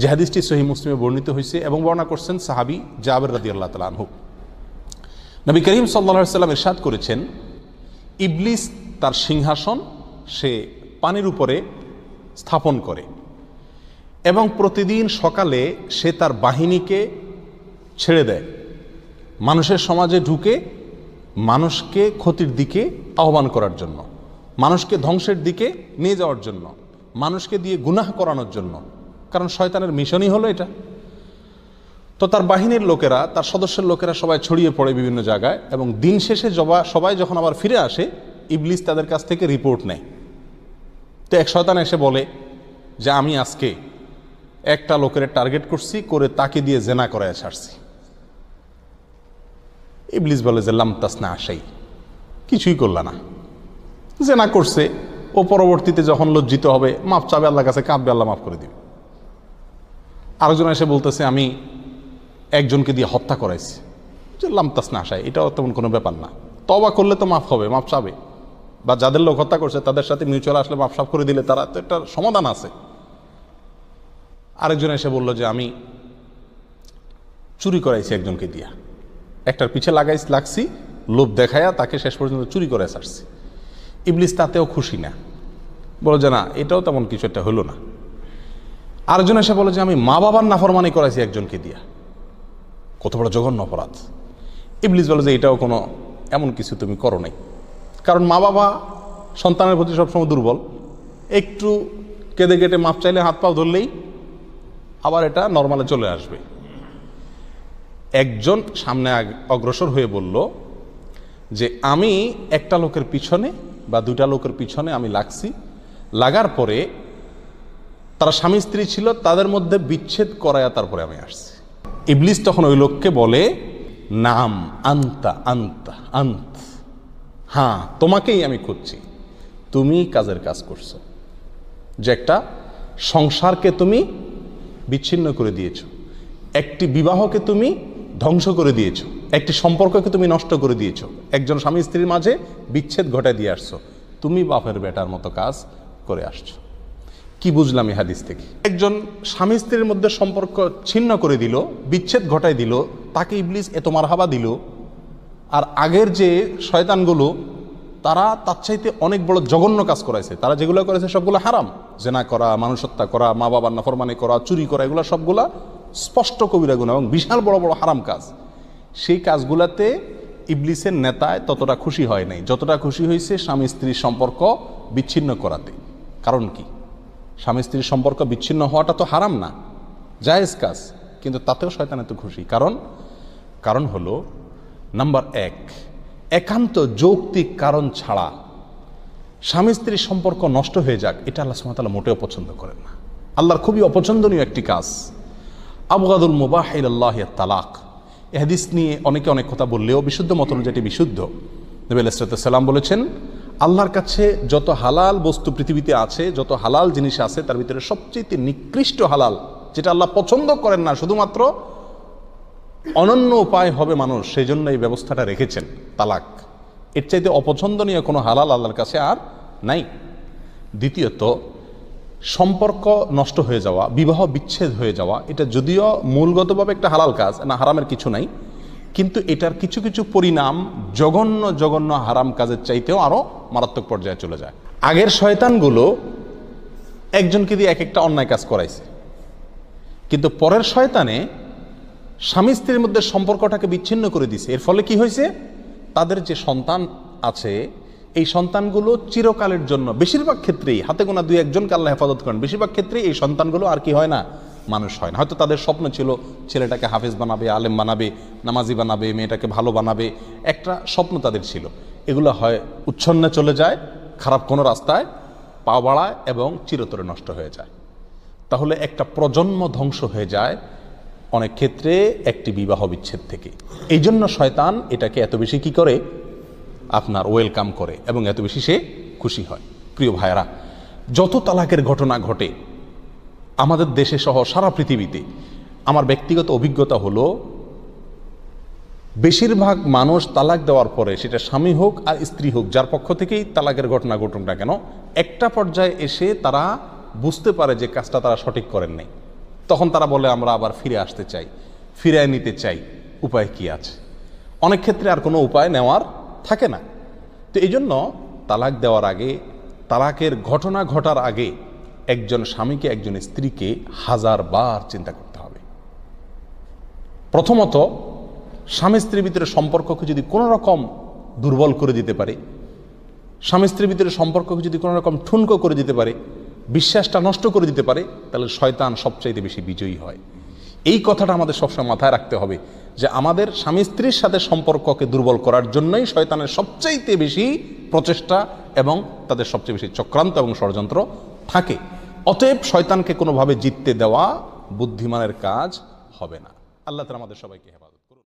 যে সহি মুসলিমে বর্ণিত হয়েছে এবং বর্ণনা করছেন সাহাবি জাবের রাদি আল্লাহ তালা আনহু নবী করিম সাল্লা সাল্লাম ইরশাদ করেছেন ইবলিস তার সিংহাসন সে পানির উপরে স্থাপন করে এবং প্রতিদিন সকালে সে তার বাহিনীকে ছেড়ে দেয় মানুষের সমাজে ঢুকে মানুষকে ক্ষতির দিকে আহ্বান করার জন্য মানুষকে ধ্বংসের দিকে নিয়ে যাওয়ার জন্য মানুষকে দিয়ে গুনাহ করানোর জন্য কারণ শয়তানের মিশনই হলো এটা তো তার বাহিনীর লোকেরা তার সদস্যের লোকেরা সবাই ছড়িয়ে পড়ে বিভিন্ন জায়গায় এবং দিন শেষে জবা সবাই যখন আবার ফিরে আসে ইবলিস তাদের কাছ থেকে রিপোর্ট নেয় তো এক শয়তান এসে বলে যে আমি আজকে একটা লোকের টার্গেট করছি করে তাকে দিয়ে জেনা করায় ছাড়ছি ইবলিস বলে যে লামতাস না আসেই কিছুই করল না জেনা করছে ও পরবর্তীতে যখন লজ্জিত হবে মাপ চাবে আল্লাহ কাছে কাঁপবে আল্লাহ মাফ করে দিবে আরেকজন এসে বলতেছে আমি একজনকে দিয়ে হত্যা করাইছি যে লামতাস না আসায় এটাও তেমন কোনো ব্যাপার না তবা করলে তো মাফ হবে মাফ চাবে বা যাদের লোক হত্যা করছে তাদের সাথে মিউচুয়াল আসলে মাফ সাফ করে দিলে তারা তো একটা সমাধান আছে আরেকজন এসে বলল যে আমি চুরি করাইছি একজনকে দিয়া একটার পিছে লাগাই লাগছি লোভ দেখায়া তাকে শেষ পর্যন্ত চুরি করে সারছি ইবলিস তাতেও খুশি না বলো যে না এটাও তেমন কিছু একটা হলো না আরেকজন এসে বলে যে আমি মা বাবার নাফরমানি করাইছি একজনকে দিয়া কত বড় জঘন্য অপরাধ ইবলিস বলে যে এটাও কোনো এমন কিছু তুমি করো নাই কারণ মা বাবা সন্তানের প্রতি সবসময় দুর্বল একটু কেঁদে কেটে মাপ চাইলে হাত পাও ধরলেই আবার এটা নর্মালে চলে আসবে একজন সামনে অগ্রসর হয়ে বলল যে আমি একটা লোকের পিছনে বা দুইটা লোকের পিছনে আমি লাগছি লাগার পরে তারা স্বামী স্ত্রী ছিল তাদের মধ্যে বিচ্ছেদ করায় তারপরে আমি আসছি ইবলিস তখন ওই লোককে বলে নাম আন্তা আন্তা আন্ত হ্যাঁ তোমাকেই আমি খুঁজছি তুমি কাজের কাজ করছো যে একটা সংসারকে তুমি বিচ্ছিন্ন করে দিয়েছ একটি বিবাহকে তুমি ধ্বংস করে দিয়েছ একটি সম্পর্ককে তুমি নষ্ট করে দিয়েছ একজন স্বামী স্ত্রীর মাঝে বিচ্ছেদ ঘটায় দিয়ে আসছো তুমি বাপের বেটার মতো কাজ করে আসছো কি বুঝলাম এই হাদিস থেকে একজন স্বামী স্ত্রীর মধ্যে সম্পর্ক ছিন্ন করে দিল বিচ্ছেদ ঘটাই দিল তাকে ইবলিস এত মারহাবা দিল আর আগের যে শয়তানগুলো তারা তার চাইতে অনেক বড় জঘন্য কাজ করাইছে তারা যেগুলো করেছে সবগুলো হারাম জেনা করা মানুষ হত্যা করা মা বাবার নফরমানি করা চুরি করা এগুলো সবগুলা স্পষ্ট কবিরা গুণ এবং বিশাল বড় বড় হারাম কাজ সেই কাজগুলাতে ইবলিসের নেতায় ততটা খুশি হয় নাই যতটা খুশি হয়েছে স্বামী স্ত্রীর সম্পর্ক বিচ্ছিন্ন করাতে কারণ কি স্বামী স্ত্রীর সম্পর্ক বিচ্ছিন্ন হওয়াটা তো হারাম না জায়েজ কাজ কিন্তু তাতেও শয়তান এত খুশি কারণ কারণ হলো নাম্বার এক একান্ত যৌক্তিক কারণ ছাড়া স্বামী স্ত্রীর সম্পর্ক নষ্ট হয়ে যাক এটা আল্লাহ সুমতালা মোটেও পছন্দ করেন না আল্লাহর খুবই অপছন্দনীয় একটি কাজ আবগাদুল মুবাহ আল্লাহ তালাক এহাদিস নিয়ে অনেকে অনেক কথা বললেও বিশুদ্ধ মতন যেটি বিশুদ্ধ নবী সালাম বলেছেন আল্লাহর কাছে যত হালাল বস্তু পৃথিবীতে আছে যত হালাল জিনিস আছে তার ভিতরে সবচেয়ে নিকৃষ্ট হালাল যেটা আল্লাহ পছন্দ করেন না শুধুমাত্র অনন্য উপায় হবে মানুষ সেই জন্য এই ব্যবস্থাটা রেখেছেন তালাক এর চাইতে অপছন্দনীয় কোনো হালাল আল্লাহর কাছে আর নাই দ্বিতীয়ত সম্পর্ক নষ্ট হয়ে যাওয়া বিবাহ বিচ্ছেদ হয়ে যাওয়া এটা যদিও মূলগতভাবে একটা হালাল কাজ না হারামের কিছু নাই কিন্তু এটার কিছু কিছু পরিণাম জঘন্য জঘন্য হারাম কাজের চাইতেও আরও মারাত্মক পর্যায়ে চলে যায় আগের শয়তানগুলো একজনকে দিয়ে এক একটা অন্যায় কাজ করাইছে কিন্তু পরের শয়তানে স্বামী স্ত্রীর মধ্যে সম্পর্কটাকে বিচ্ছিন্ন করে দিছে এর ফলে কি হয়েছে তাদের যে সন্তান আছে এই সন্তানগুলো চিরকালের জন্য বেশিরভাগ ক্ষেত্রেই হাতে গোনা দুই একজনকে আল্লাহ হেফাজত করেন বেশিরভাগ ক্ষেত্রেই এই সন্তানগুলো আর কি হয় না মানুষ হয় না হয়তো তাদের স্বপ্ন ছিল ছেলেটাকে হাফেজ বানাবে আলেম বানাবে নামাজি বানাবে মেয়েটাকে ভালো বানাবে একটা স্বপ্ন তাদের ছিল এগুলো হয় উচ্ছন্নে চলে যায় খারাপ কোনো রাস্তায় পা বাড়ায় এবং চিরতরে নষ্ট হয়ে যায় তাহলে একটা প্রজন্ম ধ্বংস হয়ে যায় অনেক ক্ষেত্রে একটি বিবাহ বিচ্ছেদ থেকে এই জন্য শয়তান এটাকে এত বেশি কি করে আপনার ওয়েলকাম করে এবং এত বেশি সে খুশি হয় প্রিয় ভাইরা যত তালাকের ঘটনা ঘটে আমাদের দেশে সহ সারা পৃথিবীতে আমার ব্যক্তিগত অভিজ্ঞতা হলো বেশিরভাগ মানুষ তালাক দেওয়ার পরে সেটা স্বামী হোক আর স্ত্রী হোক যার পক্ষ থেকেই তালাকের ঘটনা ঘটুক না কেন একটা পর্যায়ে এসে তারা বুঝতে পারে যে কাজটা তারা সঠিক করেন নাই তখন তারা বলে আমরা আবার ফিরে আসতে চাই ফিরে নিতে চাই উপায় কি আছে অনেক ক্ষেত্রে আর কোনো উপায় নেওয়ার থাকে না তো এই জন্য তালাক দেওয়ার আগে তালাকের ঘটনা ঘটার আগে একজন স্বামীকে একজন স্ত্রীকে হাজার বার চিন্তা করতে হবে প্রথমত স্বামী স্ত্রীর ভিতরে সম্পর্ককে যদি কোনো রকম দুর্বল করে দিতে পারে স্বামী স্ত্রীর ভিতরে সম্পর্ককে যদি কোনো রকম ঠুনকো করে দিতে পারে বিশ্বাসটা নষ্ট করে দিতে পারে তাহলে শয়তান সবচাইতে বেশি বিজয়ী হয় এই কথাটা আমাদের সবসময় মাথায় রাখতে হবে যে আমাদের স্বামী স্ত্রীর সাথে সম্পর্ককে দুর্বল করার জন্যই শয়তানের সবচাইতে বেশি প্রচেষ্টা এবং তাদের সবচেয়ে বেশি চক্রান্ত এবং ষড়যন্ত্র থাকে অতএব শয়তানকে কোনোভাবে জিততে দেওয়া বুদ্ধিমানের কাজ হবে না আল্লাহ তালা আমাদের সবাইকে হেবা